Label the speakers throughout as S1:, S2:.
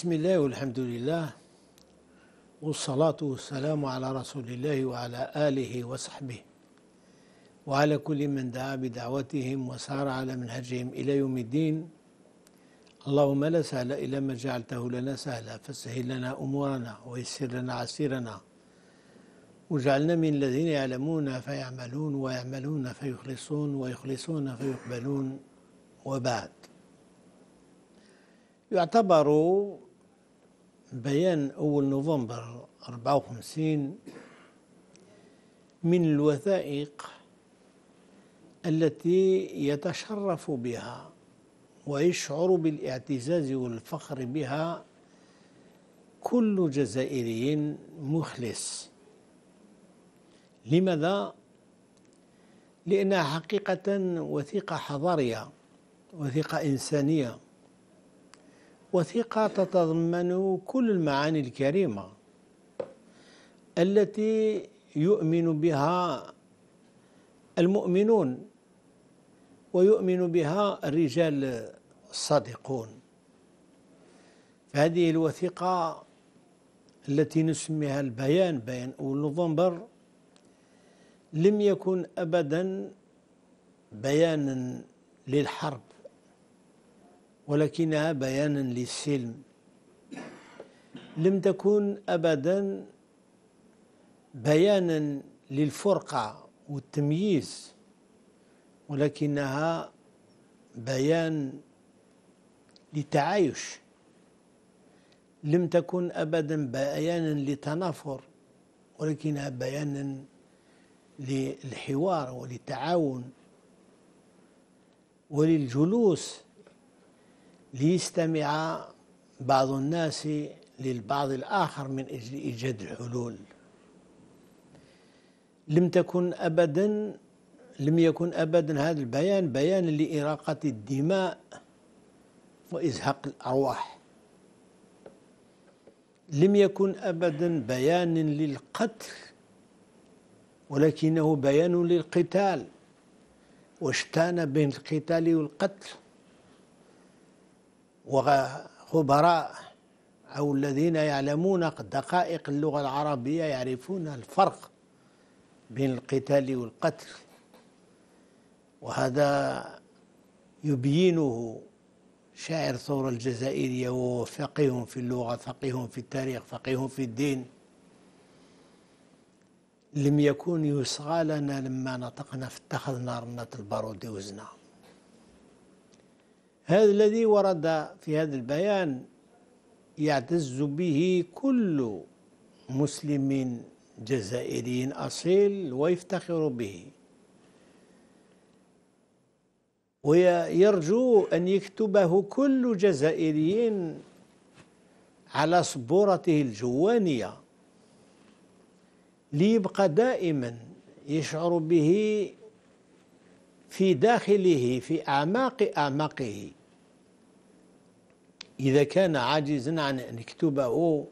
S1: بسم الله والحمد لله والصلاة والسلام على رسول الله وعلى آله وصحبه وعلى كل من دعا بدعوتهم وسار على منهجهم إلى يوم الدين اللهم لا سهل إلا ما جعلته لنا سهلا فسهل لنا أمورنا ويسر لنا عسيرنا وجعلنا من الذين يعلمون فيعملون ويعملون فيخلصون ويخلصون فيقبلون وبعد يعتبر بيان أول نوفمبر 54 من الوثائق التي يتشرف بها ويشعر بالاعتزاز والفخر بها كل جزائري مخلص لماذا؟ لأنها حقيقة وثيقة حضارية وثيقة إنسانية وثقة تتضمن كل المعاني الكريمة التي يؤمن بها المؤمنون ويؤمن بها الرجال الصادقون فهذه الوثيقة التي نسميها البيان بيان أول نوفمبر لم يكن أبدا بيانا للحرب ولكنها بيانا للسلم لم تكن أبدا بيانا للفرقة والتمييز ولكنها بيان للتعايش لم تكن أبدا بيانا للتنافر ولكنها بيانا للحوار وللتعاون وللجلوس ليستمع بعض الناس للبعض الآخر من أجل إيجاد الحلول لم تكن أبدا لم يكن أبدا هذا البيان بيان لإراقة الدماء وإزهاق الأرواح لم يكن أبدا بيان للقتل ولكنه بيان للقتال واشتان بين القتال والقتل وخبراء أو الذين يعلمون دقائق اللغة العربية يعرفون الفرق بين القتال والقتل وهذا يبينه شاعر ثورة الجزائرية وهو فقيه في اللغة فقيه في التاريخ فقيه في الدين لم يكن يصغى لنا لما نطقنا فاتخذنا رنة البارود وزنا هذا الذي ورد في هذا البيان يعتز به كل مسلم جزائري أصيل ويفتخر به ويرجو أن يكتبه كل جزائري على سبورته الجوانية ليبقى دائما يشعر به في داخله في أعماق أعماقه إذا كان عاجزا عن أن يكتبه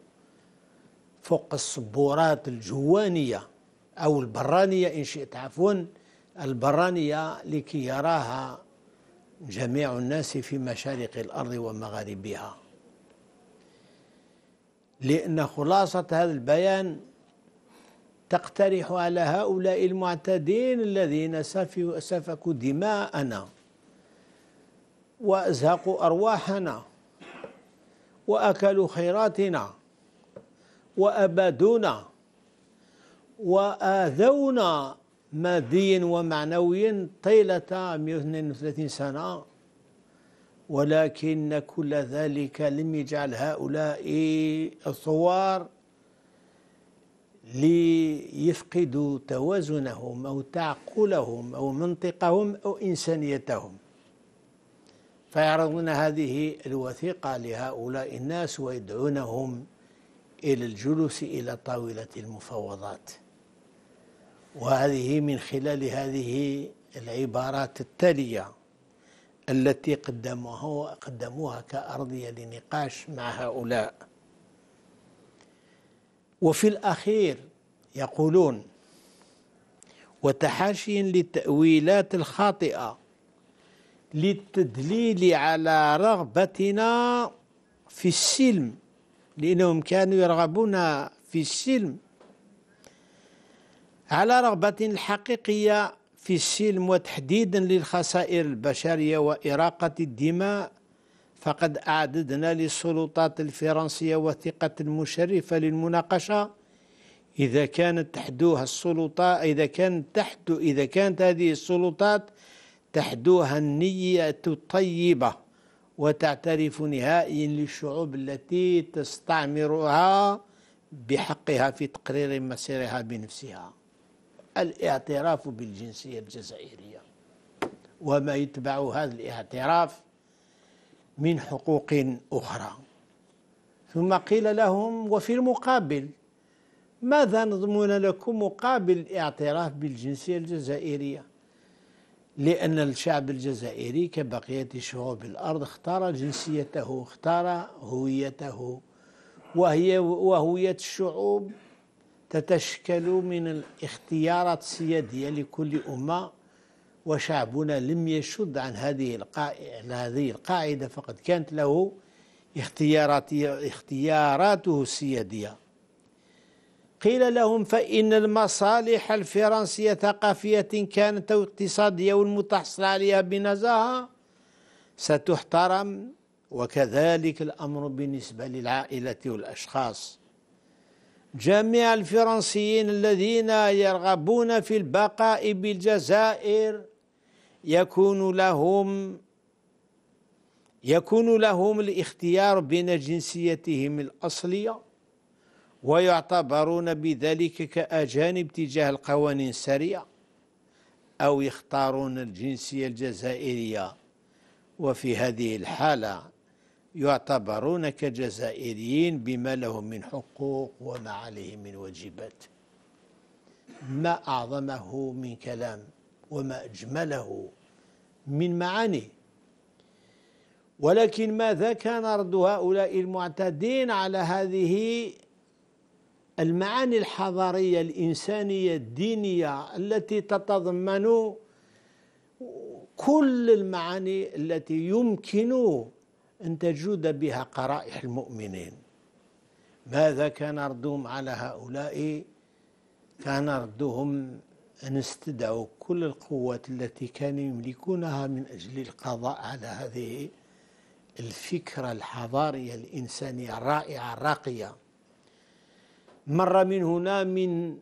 S1: فوق السبورات الجوانية أو البرانية إن شئت عفوا البرانية لكي يراها جميع الناس في مشارق الأرض ومغاربها لأن خلاصة هذا البيان تقترح على هؤلاء المعتدين الذين سفكوا دماءنا وازهقوا ارواحنا واكلوا خيراتنا وابادونا واذونا ماديا ومعنويا طيله 132 سنه ولكن كل ذلك لم يجعل هؤلاء الثوار ليفقدوا توازنهم أو تعقلهم أو منطقهم أو إنسانيتهم فيعرضون هذه الوثيقة لهؤلاء الناس ويدعونهم إلى الجلوس إلى طاولة المفاوضات وهذه من خلال هذه العبارات التالية التي قدموها قدموها كأرضية لنقاش مع هؤلاء وفي الأخير يقولون وتحاشيا للتأويلات الخاطئة للتدليل على رغبتنا في السلم لأنهم كانوا يرغبون في السلم على رغبة حقيقية في السلم وتحديدا للخسائر البشرية وإراقة الدماء فقد أعددنا للسلطات الفرنسية وثيقة مشرفة للمناقشة إذا كانت تحدوها السلطات إذا كانت تحت إذا كانت هذه السلطات تحدوها النية الطيبة وتعترف نهائيا للشعوب التي تستعمرها بحقها في تقرير مصيرها بنفسها الاعتراف بالجنسية الجزائرية وما يتبع هذا الاعتراف من حقوق أخرى ثم قيل لهم وفي المقابل ماذا نضمن لكم مقابل الاعتراف بالجنسية الجزائرية لأن الشعب الجزائري كبقية شعوب الأرض اختار جنسيته اختار هويته وهي وهوية الشعوب تتشكل من الاختيارات السيادية لكل أمة وشعبنا لم يشد عن هذه هذه القاعدة فقد كانت له اختيارات اختياراته السيادية قيل لهم فإن المصالح الفرنسية ثقافية كانت اقتصادية والمتحصل عليها بنزاهة ستحترم وكذلك الأمر بالنسبة للعائلة والأشخاص جميع الفرنسيين الذين يرغبون في البقاء بالجزائر يكون لهم يكون لهم الاختيار بين جنسيتهم الأصلية ويعتبرون بذلك كأجانب تجاه القوانين السريعة أو يختارون الجنسية الجزائرية وفي هذه الحالة يعتبرون كجزائريين بما لهم من حقوق وما عليهم من واجبات ما أعظمه من كلام وما أجمله من معاني ولكن ماذا كان رد هؤلاء المعتدين على هذه المعاني الحضارية الإنسانية الدينية التي تتضمن كل المعاني التي يمكن أن تجود بها قرائح المؤمنين ماذا كان ردهم على هؤلاء كان ردهم أن استدعوا كل القوات التي كانوا يملكونها من أجل القضاء على هذه الفكرة الحضارية الإنسانية الرائعة الراقية مر من هنا من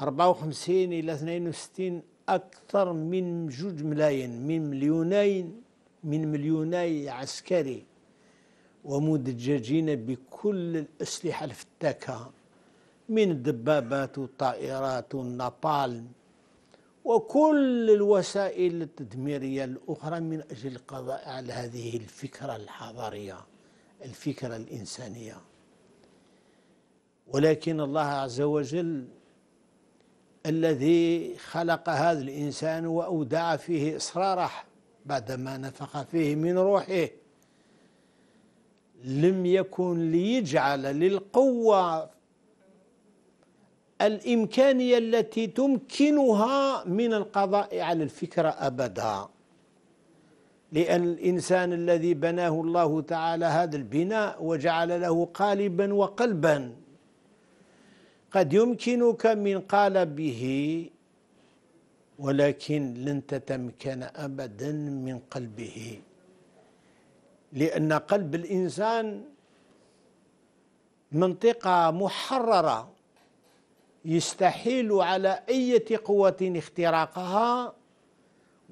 S1: 54 إلى 62 أكثر من جوج ملايين من مليونين من مليوني عسكري ومدججين بكل الأسلحة الفتاكة من الدبابات والطائرات والنابالم وكل الوسائل التدميرية الأخرى من أجل القضاء على هذه الفكرة الحضارية الفكرة الإنسانية ولكن الله عز وجل الذي خلق هذا الإنسان وأودع فيه إصراره بعدما نفخ فيه من روحه لم يكن ليجعل للقوة الامكانيه التي تمكنها من القضاء على الفكره ابدا لان الانسان الذي بناه الله تعالى هذا البناء وجعل له قالبا وقلبا قد يمكنك من قالبه ولكن لن تتمكن ابدا من قلبه لان قلب الانسان منطقه محرره يستحيل على أي قوة اختراقها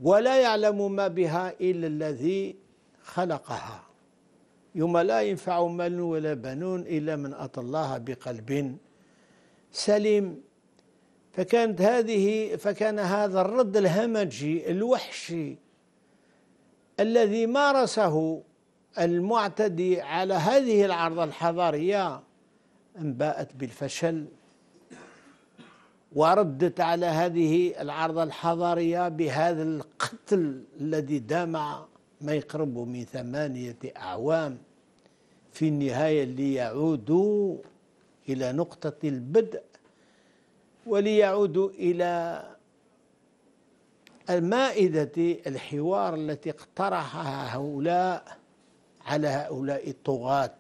S1: ولا يعلم ما بها إلا الذي خلقها يوم لا ينفع مال ولا بنون إلا من أتى الله بقلب سليم فكانت هذه فكان هذا الرد الهمجي الوحشي الذي مارسه المعتدي على هذه العرضة الحضارية انباءت بالفشل وردت على هذه العرضة الحضارية بهذا القتل الذي دام ما يقرب من ثمانية أعوام في النهاية ليعودوا إلى نقطة البدء وليعودوا إلى المائدة الحوار التي اقترحها هؤلاء على هؤلاء الطغاة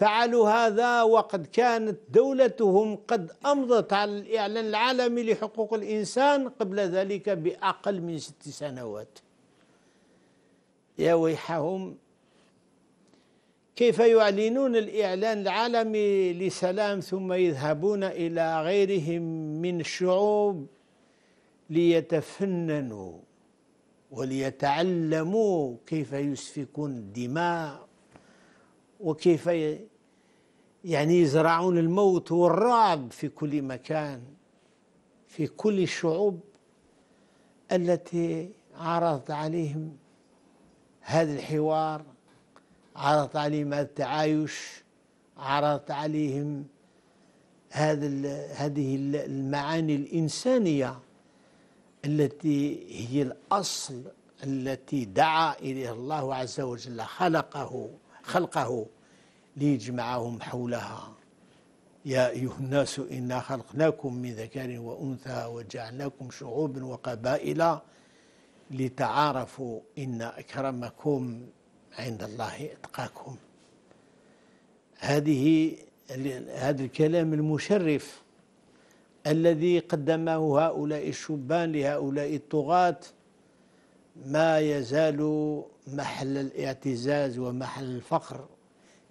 S1: فعلوا هذا وقد كانت دولتهم قد أمضت على الإعلان العالمي لحقوق الإنسان قبل ذلك بأقل من ست سنوات يا ويحهم كيف يعلنون الإعلان العالمي لسلام ثم يذهبون إلى غيرهم من الشعوب ليتفننوا وليتعلموا كيف يسفكون الدماء وكيف يعني يزرعون الموت والرعب في كل مكان في كل الشعوب التي عرضت عليهم هذا الحوار عرضت عليهم هذا التعايش عرضت عليهم هذا هذه المعاني الإنسانية التي هي الأصل التي دعا إليه الله عز وجل خلقه خلقه ليجمعهم حولها يا أيها الناس إنا خلقناكم من ذكر وأنثى وجعلناكم شعوبا وقبائل لتعارفوا إن أكرمكم عند الله أتقاكم هذه هذا الكلام المشرف الذي قدمه هؤلاء الشبان لهؤلاء الطغاة ما يزال محل الاعتزاز ومحل الفخر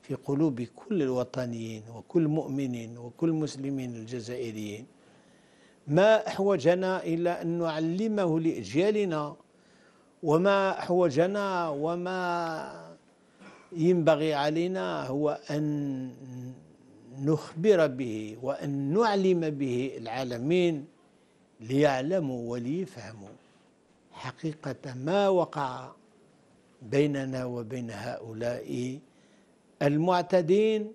S1: في قلوب كل الوطنيين وكل مؤمنين وكل مسلمين الجزائريين ما أحوجنا إلى أن نعلمه لأجيالنا وما أحوجنا وما ينبغي علينا هو أن نخبر به وأن نعلم به العالمين ليعلموا وليفهموا حقيقة ما وقع بيننا وبين هؤلاء المعتدين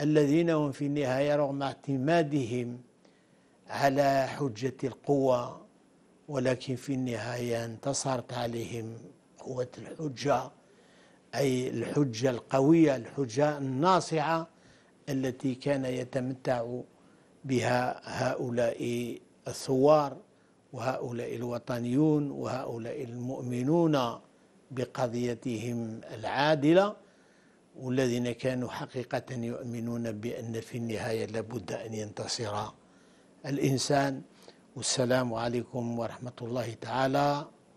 S1: الذين هم في النهاية رغم اعتمادهم على حجة القوة ولكن في النهاية انتصرت عليهم قوة الحجة أي الحجة القوية الحجة الناصعة التي كان يتمتع بها هؤلاء الثوار وهؤلاء الوطنيون وهؤلاء المؤمنون بقضيتهم العادله والذين كانوا حقيقه يؤمنون بان في النهايه لابد ان ينتصر الانسان والسلام عليكم ورحمه الله تعالى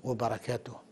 S1: وبركاته